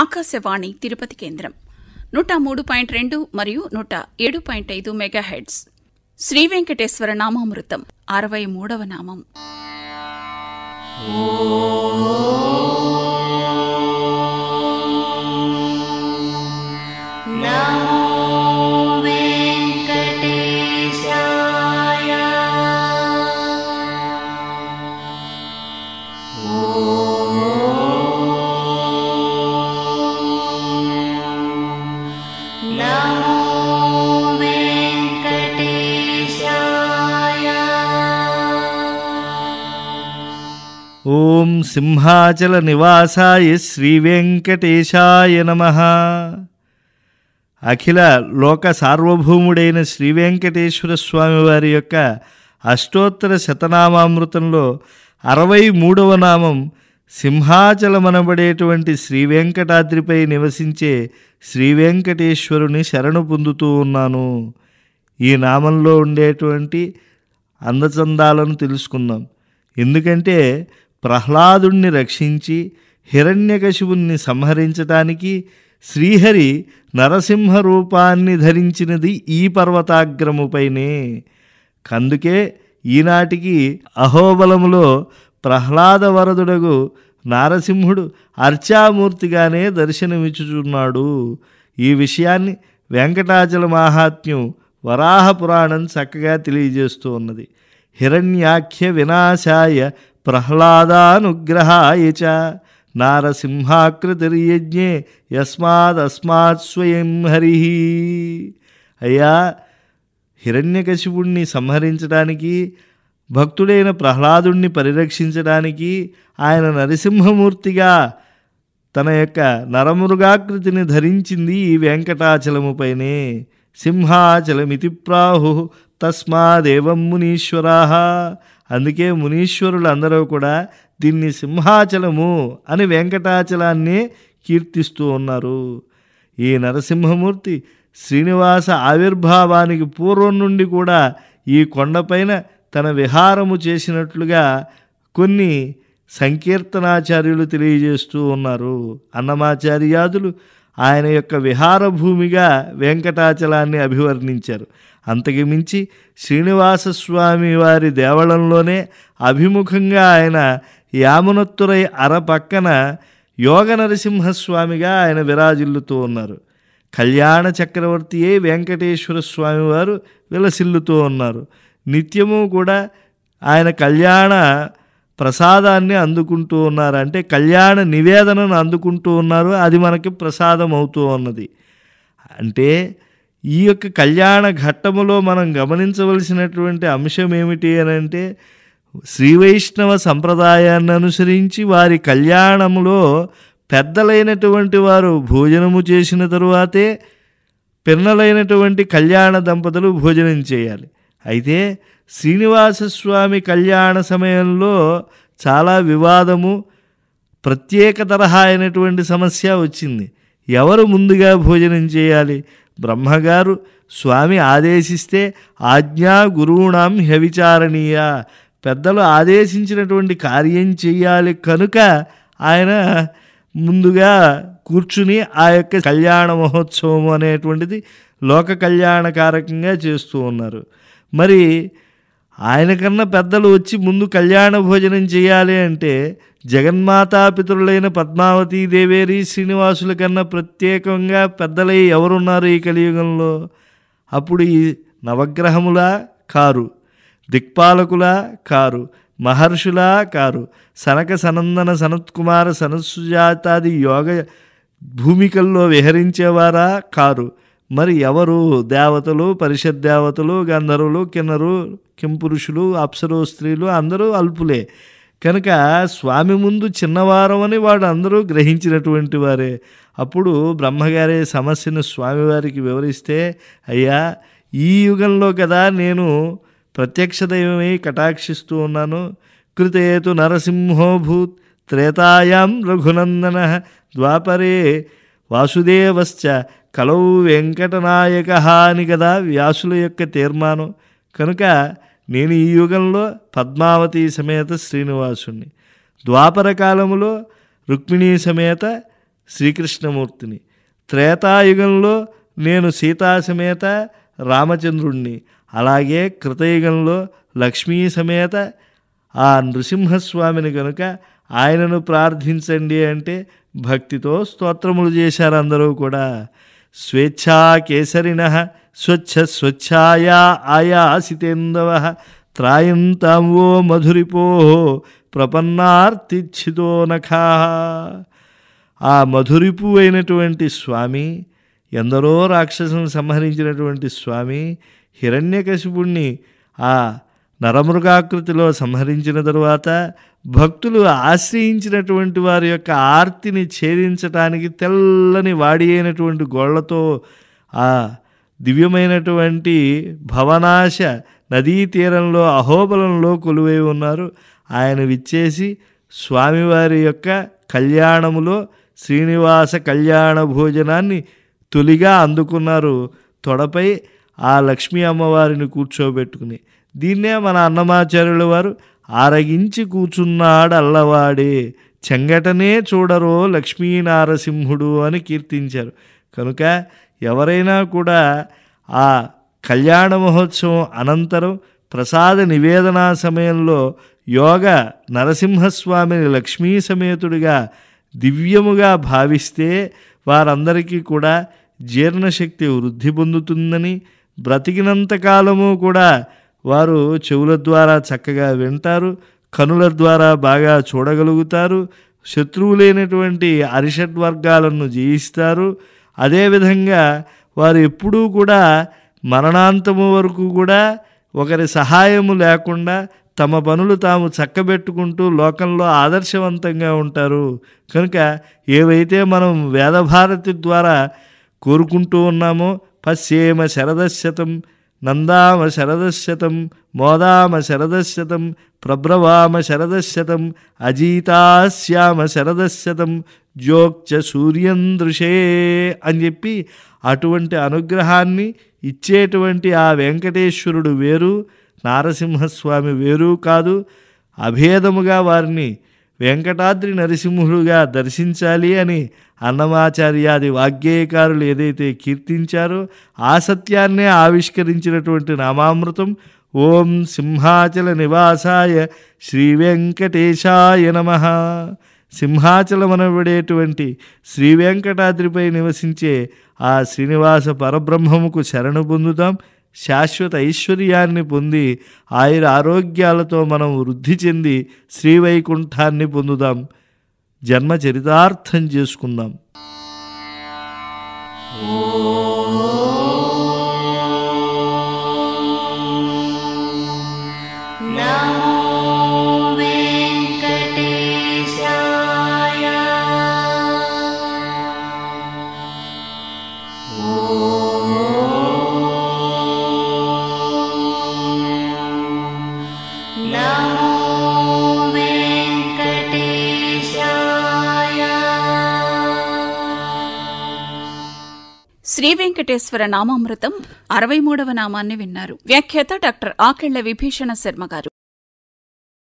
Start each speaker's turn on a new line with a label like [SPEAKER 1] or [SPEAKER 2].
[SPEAKER 1] ఆకాశవాణి తిరుపతి కేంద్రం నూట మూడు పాయింట్ రెండు మరియు నూట ఏడు పాయింట్ ఐదు మెగాహెడ్స్ శ్రీ వెంకటేశ్వర నామామృతం అరవై మూడవ నామం ఓం సింహాచల నివాసాయ శ్రీవెంకటేశాయ నమ అఖిల లోక సార్వభౌముడైన శ్రీవెంకటేశ్వర స్వామివారి యొక్క అష్టోత్తర శతనామామృతంలో అరవై మూడవ నామం సింహాచలమనబడేటువంటి శ్రీవెంకటాద్రిపై నివసించే శ్రీవెంకటేశ్వరుని శరణు పొందుతూ ఉన్నాను ఈ నామంలో ఉండేటువంటి అందచందాలను తెలుసుకుందాం ఎందుకంటే ప్రహ్లాదుణ్ణి రక్షించి హిరణ్యకశివుణ్ణి సంహరించటానికి శ్రీహరి నరసింహ రూపాన్ని ధరించినది ఈ పర్వతాగ్రముపైనే కందుకే ఈనాటికి అహోబలములో ప్రహ్లాద వరదుడగు నారసింహుడు అర్చామూర్తిగానే దర్శనమిచ్చుచున్నాడు ఈ విషయాన్ని వెంకటాచల మాహాత్మ్యం వరాహ పురాణం చక్కగా తెలియజేస్తూ ఉన్నది హిరణ్యాఖ్య వినాశాయ ప్రహ్లాదానుగ్రహాయ చ నారసింహాకృతిర్యజ్ఞే యస్మాదస్మాత్ స్వయం హరి అయ్యా హిరణ్యకశిపుణ్ణి సంహరించడానికి భక్తుడైన ప్రహ్లాదుణ్ణి పరిరక్షించడానికి ఆయన నరసింహమూర్తిగా తన యొక్క నరమృగాకృతిని ధరించింది ఈ వెంకటాచలముపైనే సింహాచలమితి ప్రాహు తస్మాదేవం మునీశ్వరా అందుకే మునీశ్వరులు అందరూ కూడా దీన్ని సింహాచలము అని వెంకటాచలాన్ని కీర్తిస్తూ ఉన్నారు ఈ నరసింహమూర్తి శ్రీనివాస ఆవిర్భావానికి పూర్వం నుండి కూడా ఈ కొండపైన తన విహారము చేసినట్లుగా కొన్ని సంకీర్తనాచార్యులు తెలియజేస్తూ ఉన్నారు అన్నమాచార్యాదులు ఆయన యొక్క విహార భూమిగా వెంకటాచలాన్ని అభివర్ణించారు అంతకు మించి శ్రీనివాసస్వామి వారి దేవళంలోనే అభిముఖంగా ఆయన యామునత్తురై అర పక్కన యోగ నరసింహస్వామిగా ఆయన విరాజిల్లుతూ ఉన్నారు కళ్యాణ చక్రవర్తి ఏ వెంకటేశ్వర స్వామివారు విలసిల్లుతూ ఉన్నారు నిత్యము కూడా ఆయన కళ్యాణ ప్రసాదాన్ని అందుకుంటూ ఉన్నారు అంటే కళ్యాణ నివేదనను అందుకుంటూ ఉన్నారు అది మనకి ప్రసాదం అవుతూ ఉన్నది అంటే ఈ యొక్క కళ్యాణ ఘట్టములో మనం గమనించవలసినటువంటి అంశం ఏమిటి అని అంటే శ్రీ వైష్ణవ సంప్రదాయాన్ని అనుసరించి వారి కళ్యాణములో పెద్దలైనటువంటి వారు భోజనము చేసిన తరువాతే పిన్నలైనటువంటి కళ్యాణ దంపతులు భోజనం చేయాలి అయితే శ్రీనివాసస్వామి కళ్యాణ సమయంలో చాలా వివాదము ప్రత్యేక తరహా అయినటువంటి సమస్య వచ్చింది ఎవరు ముందుగా భోజనం చేయాలి బ్రహ్మగారు స్వామి ఆదేశిస్తే ఆజ్ఞా గురువుణాం హవిచారణీయ పెద్దలు ఆదేశించినటువంటి కార్యం చేయాలి కనుక ఆయన ముందుగా కూర్చుని ఆ యొక్క కళ్యాణ మహోత్సవం అనేటువంటిది లోక కళ్యాణకారకంగా చేస్తూ ఉన్నారు మరి ఆయన కన్నా పెద్దలు వచ్చి ముందు కళ్యాణ భోజనం చేయాలి అంటే జగన్మాతాపితరులైన పద్మావతి దేవేరి శ్రీనివాసుల కన్నా ప్రత్యేకంగా పెద్దలై ఎవరున్నారు ఈ కలియుగంలో అప్పుడు ఈ నవగ్రహముల కారు దిక్పాలకుల కారు మహర్షుల కారు సనక సనందన సనత్కుమార సనస్సుజాతాది యోగ భూమికల్లో విహరించేవారా కారు మరి ఎవరు దేవతలు పరిషత్ దేవతలు గంధర్వులు కిన్నరు కింపురుషులు అప్సరు స్త్రీలు అందరూ అల్పులే కనుక స్వామి ముందు అని వాడు అందరూ గ్రహించినటువంటి వారే అప్పుడు బ్రహ్మగారి సమస్యను స్వామివారికి వివరిస్తే అయ్యా ఈ యుగంలో కదా నేను ప్రత్యక్ష దైవమై కటాక్షిస్తూ ఉన్నాను కృతేతు నరసింహోభూత్ త్రేతాయాం రఘునందన ద్వాపరే వాసుదేవశ్చ కలవు వెంకటనాయక అని కదా వ్యాసుల యొక్క తీర్మానం కనుక నేను ఈ యుగంలో పద్మావతి సమేత శ్రీనివాసుణ్ణి ద్వాపర కాలంలో రుక్మిణీ సమేత శ్రీకృష్ణమూర్తిని త్రేతాయుగంలో నేను సీతా సమేత రామచంద్రుణ్ణి అలాగే కృతయుగంలో లక్ష్మీ సమేత ఆ నృసింహస్వామిని కనుక ఆయనను ప్రార్థించండి అంటే భక్తితో స్తోత్రములు చేశారు అందరూ కూడా స్వేచ్ఛా కేసరిణ స్వచ్ఛ స్వచ్ఛాయా ఆయాసితేందవ త్రాయంతాంవో మధురిపో ప్రపన్నార్తిచ్చితో నఖా ఆ మధురిపు అయినటువంటి స్వామి ఎందరో రాక్షసును సంహరించినటువంటి స్వామి హిరణ్యకశిపుణ్ణి ఆ నరమృగాకృతిలో సంహరించిన తరువాత భక్తులు ఆశ్రయించినటువంటి వారి యొక్క ఆర్తిని ఛేదించటానికి తెల్లని వాడి అయినటువంటి గోళ్లతో ఆ దివ్యమైనటువంటి భవనాశ నదీ తీరంలో అహోబలంలో కొలువై ఉన్నారు ఆయన విచ్చేసి స్వామివారి యొక్క కళ్యాణములో శ్రీనివాస కళ్యాణ భోజనాన్ని తొలిగా అందుకున్నారు తొడపై ఆ లక్ష్మీ అమ్మవారిని కూర్చోబెట్టుకుని దీన్నే మన అన్నమాచార్యుల వారు ఆరగించి కూర్చున్నాడు అల్లవాడే చెంగటనే చూడరో లక్ష్మీనారసింహుడు అని కీర్తించారు కనుక ఎవరైనా కూడా ఆ కళ్యాణ మహోత్సవం అనంతరం ప్రసాద నివేదన సమయంలో యోగ నరసింహస్వామిని లక్ష్మీ సమేతుడిగా దివ్యముగా భావిస్తే వారందరికీ కూడా జీర్ణశక్తి వృద్ధి పొందుతుందని బ్రతికినంతకాలము కూడా వారు చెవుల ద్వారా చక్కగా వింటారు కనుల ద్వారా బాగా చూడగలుగుతారు శత్రువు లేనటువంటి అరిషడ్ వర్గాలను జయిస్తారు అదేవిధంగా వారు ఎప్పుడూ కూడా మరణాంతము వరకు కూడా ఒకరి సహాయము లేకుండా తమ పనులు తాము చక్కబెట్టుకుంటూ లోకంలో ఆదర్శవంతంగా ఉంటారు కనుక ఏవైతే మనం వేదభారతి ద్వారా కోరుకుంటూ ఉన్నామో పశ్చేమ శరదశతం నందామ శరదశతం మోదామ శరదశతం ప్రబ్రవామ శరదశతం అజీతాశ్యామ శరదశతం జోక్చ సూర్యం దృశే అని చెప్పి అటువంటి అనుగ్రహాన్ని ఇచ్చేటువంటి ఆ వెంకటేశ్వరుడు వేరు నారసింహస్వామి వేరు కాదు అభేదముగా వారిని వెంకటాద్రి నరసింహుడుగా దర్శించాలి అని అన్నమాచార్యాది వాగ్గేయకారులు ఏదైతే కీర్తించారో ఆ సత్యాన్నే ఆవిష్కరించినటువంటి నామామృతం ఓం సింహాచల నివాసాయ శ్రీ వెంకటేశాయ నమ సింహాచలమనబడేటువంటి శ్రీ వెంకటాద్రిపై నివసించే ఆ శ్రీనివాస పరబ్రహ్మముకు శరణు పొందుతాం శాశ్వత ఐశ్వర్యాన్ని పొంది ఆయుర ఆరోగ్యాలతో మనం వృద్ధి చెంది శ్రీవైకుంఠాన్ని పొందుదాం జన్మ చరితార్థం చేసుకుందాం శ్రీ వెంకటేశ్వర నామామృతం అరవై మూడవ నామాన్ని విన్నారు వ్యాఖ్యాత డాక్టర్ ఆకెళ్ల విభీషణ శర్మ గారు